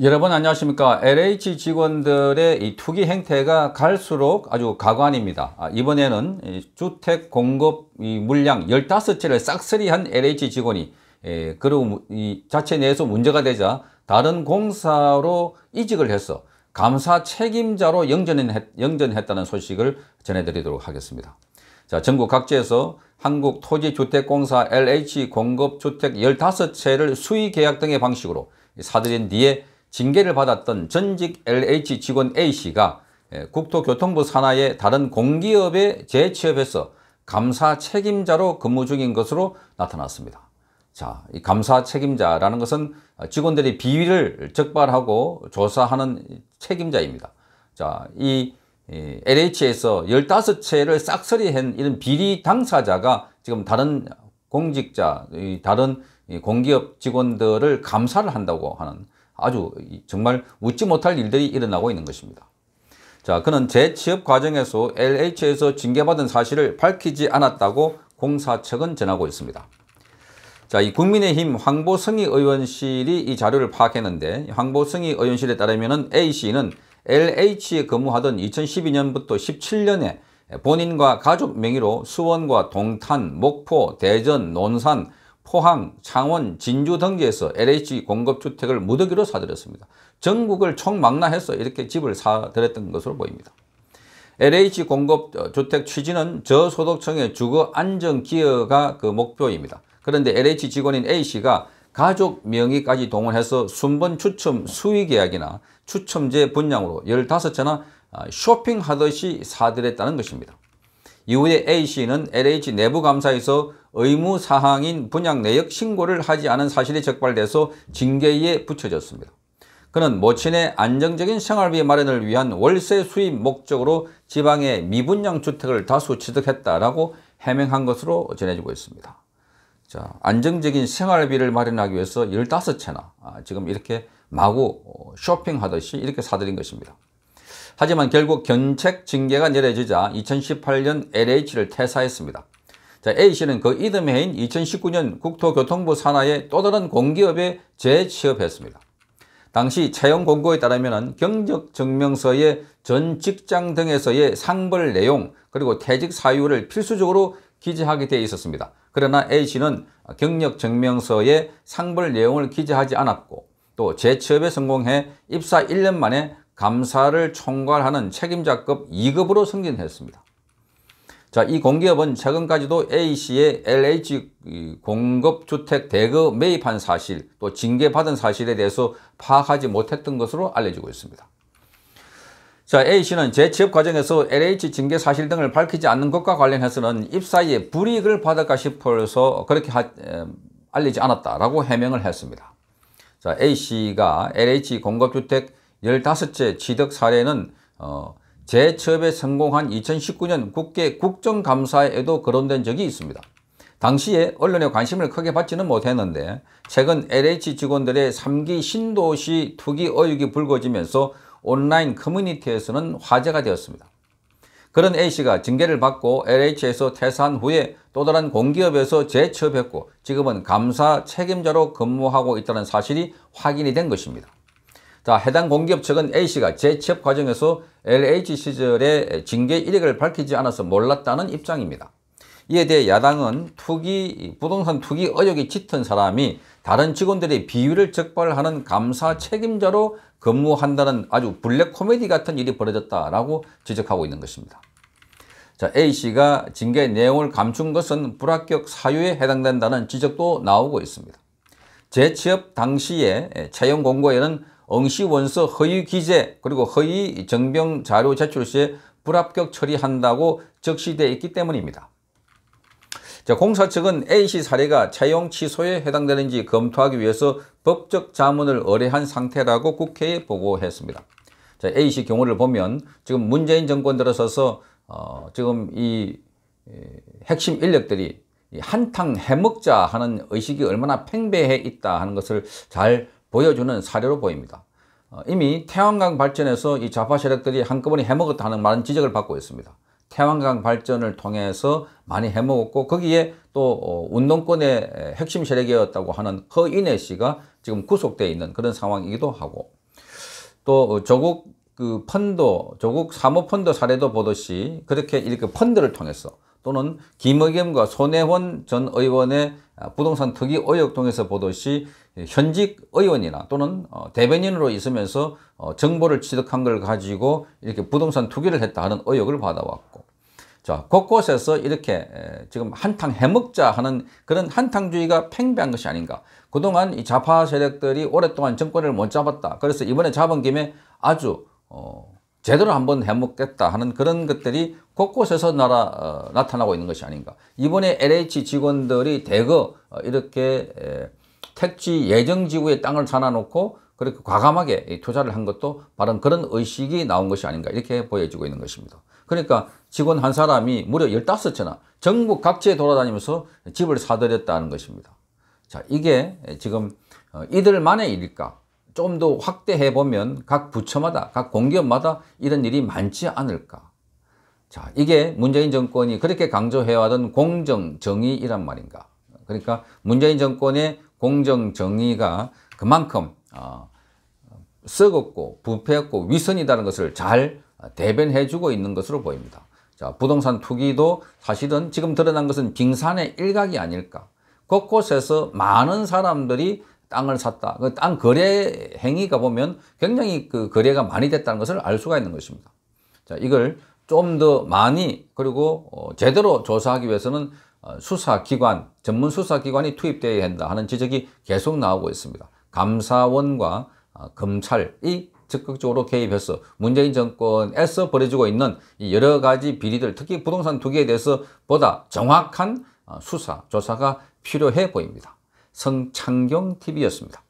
여러분 안녕하십니까 LH 직원들의 이 투기 행태가 갈수록 아주 가관입니다 아, 이번에는 주택 공급 이 물량 15채를 싹쓸이한 LH 직원이 에, 예, 그리고 이 자체 내에서 문제가 되자 다른 공사로 이직을 해서 감사 책임자로 영전했, 영전했다는 소식을 전해드리도록 하겠습니다 자, 전국 각지에서 한국토지주택공사 LH 공급주택 15채를 수의계약 등의 방식으로 사들인 뒤에 징계를 받았던 전직 LH 직원 A씨가 예, 국토교통부 산하의 다른 공기업에 재취업해서 감사 책임자로 근무 중인 것으로 나타났습니다. 자, 이 감사 책임자라는 것은 직원들이 비위를 적발하고 조사하는 책임자입니다. 자, 이 LH에서 15채를 싹쓸이한 이런 비리 당사자가 지금 다른 공직자, 다른 공기업 직원들을 감사를 한다고 하는 아주 정말 웃지 못할 일들이 일어나고 있는 것입니다. 자, 그는 재취업 과정에서 LH에서 징계받은 사실을 밝히지 않았다고 공사 측은 전하고 있습니다. 자, 이 국민의힘 황보승희 의원실이 이 자료를 파악했는데 황보승희 의원실에 따르면 A씨는 LH에 근무하던 2012년부터 17년에 본인과 가족 명의로 수원과 동탄, 목포, 대전, 논산, 포항, 창원, 진주 등지에서 LH 공급주택을 무더기로 사들였습니다. 전국을 총망라해서 이렇게 집을 사들였던 것으로 보입니다. LH 공급주택 어, 취지는 저소득층의 주거 안정 기여가 그 목표입니다. 그런데 LH 직원인 A씨가 가족 명의까지 동원해서 순번 추첨 수의 계약이나 추첨제 분양으로 15채나 아, 쇼핑하듯이 사들였다는 것입니다. 이후에 A씨는 LH 내부감사에서 의무 사항인 분양 내역 신고를 하지 않은 사실이 적발돼서 징계에 위 붙여졌습니다. 그는 모친의 안정적인 생활비 마련을 위한 월세 수입 목적으로 지방에 미분양 주택을 다수 취득했다라고 해명한 것으로 전해지고 있습니다. 자, 안정적인 생활비를 마련하기 위해서 15채나 아, 지금 이렇게 마구 어, 쇼핑하듯이 이렇게 사들인 것입니다. 하지만 결국 견책 징계가 내려지자 2018년 LH를 퇴사했습니다. 자, A씨는 그 이듬해인 2019년 국토교통부 산하의 또 다른 공기업에 재취업했습니다. 당시 채용 공고에 따르면 경력증명서의 전 직장 등에서의 상벌 내용 그리고 퇴직 사유를 필수적으로 기재하게 되어 있었습니다. 그러나 A씨는 경력증명서에 상벌 내용을 기재하지 않았고 또 재취업에 성공해 입사 1년 만에 감사를 총괄하는 책임자급 2급으로 승진했습니다. 자, 이 공기업은 최근까지도 A씨의 LH 공급주택 대거 매입한 사실, 또 징계받은 사실에 대해서 파악하지 못했던 것으로 알려지고 있습니다. 자, A씨는 재취업 과정에서 LH 징계 사실 등을 밝히지 않는 것과 관련해서는 입사에 불이익을 받을까 싶어서 그렇게 하, 에, 알리지 않았다라고 해명을 했습니다. 자, A씨가 LH 공급주택 15채 취득 사례는 어, 재취업에 성공한 2019년 국회 국정감사에도 거론된 적이 있습니다. 당시에 언론의 관심을 크게 받지는 못했는데 최근 LH 직원들의 3기 신도시 투기 의혹이 불거지면서 온라인 커뮤니티에서는 화제가 되었습니다. 그런 A씨가 징계를 받고 LH에서 퇴사한 후에 또 다른 공기업에서 재취업했고 지금은 감사 책임자로 근무하고 있다는 사실이 확인이 된 것입니다. 자, 해당 공기업 측은 A씨가 재취업 과정에서 LH 시절에 징계 이력을 밝히지 않아서 몰랐다는 입장입니다. 이에 대해 야당은 투기 부동산 투기 의혹이 짙은 사람이 다른 직원들의 비위를 적발하는 감사 책임자로 근무한다는 아주 블랙 코미디 같은 일이 벌어졌다라고 지적하고 있는 것입니다. 자, A씨가 징계 내용을 감춘 것은 불합격 사유에 해당된다는 지적도 나오고 있습니다. 재취업 당시에 채용 공고에는 응시원서 허위 기재 그리고 허위 정병 자료 제출 시에 불합격 처리한다고 적시되어 있기 때문입니다. 자, 공사 측은 A씨 사례가 채용 취소에 해당되는지 검토하기 위해서 법적 자문을 의뢰한 상태라고 국회에 보고했습니다. 자, A씨 경우를 보면 지금 문재인 정권 들어서서 어, 지금 이, 핵심 인력들이 한탕 해먹자 하는 의식이 얼마나 팽배해 있다 하는 것을 잘 보여주는 사례로 보입니다. 어, 이미 태왕강 발전에서 이 좌파 세력들이 한꺼번에 해먹었다는 많은 지적을 받고 있습니다. 태왕강 발전을 통해서 많이 해먹었고 거기에 또 어, 운동권의 핵심 세력이었다고 하는 허인혜 씨가 지금 구속되어 있는 그런 상황이기도 하고 또 어, 조국 그 펀드, 조국 사모펀드 사례도 보듯이 그렇게 이렇게 그 펀드를 통해서 또는 김의겸과 손혜원 전 의원의 아, 부동산 특이 의혹 통해서 보듯이 현직 의원이나 또는 어, 대변인으로 있으면서 어, 정보를 취득한 걸 가지고 이렇게 부동산 투기를 했다 하는 의혹을 받아왔고 자 곳곳에서 이렇게 지금 한탕 해먹자 하는 그런 한탕주의가 팽배한 것이 아닌가 그동안 이 좌파 세력들이 오랫동안 정권을 못 잡았다 그래서 이번에 잡은 김에 아주 어, 제대로 한번 해먹겠다 하는 그런 것들이 곳곳에서 나라, 어, 나타나고 있는 것이 아닌가. 이번에 LH 직원들이 대거 어, 이렇게 에, 택지 예정 지구에 땅을 사놔놓고 그렇게 과감하게 투자를 한 것도 바로 그런 의식이 나온 것이 아닌가 이렇게 보여지고 있는 것입니다. 그러니까 직원 한 사람이 무려 15채나 전국 각지에 돌아다니면서 집을 사들였다는 것입니다. 자, 이게 지금 어, 이들만의 일일까? 조금 더 확대해 보면 각 부처마다 각 공기업마다 이런 일이 많지 않을까 자 이게 문재인 정권이 그렇게 강조해왔던 공정정의이란 말인가 그러니까 문재인 정권의 공정정의가 그만큼 어, 썩었고 부패했고 위선이라는 것을 잘 대변해 주고 있는 것으로 보입니다 자 부동산 투기도 사실은 지금 드러난 것은 빙산의 일각이 아닐까 곳곳에서 많은 사람들이 땅을 샀다. 그 땅 거래 행위가 보면 굉장히 그 거래가 많이 됐다는 것을 알 수가 있는 것입니다. 자, 이걸 좀 더 많이 그리고 어, 제대로 조사하기 위해서는 어, 수사기관, 전문 수사기관이 투입되어야 한다 하는 지적이 계속 나오고 있습니다. 감사원과 어, 검찰이 적극적으로 개입해서 문재인 정권에서 벌어지고 있는 이 여러 가지 비리들, 특히 부동산 투기에 대해서 보다 정확한 어, 수사, 조사가 필요해 보입니다. 성창경TV였습니다.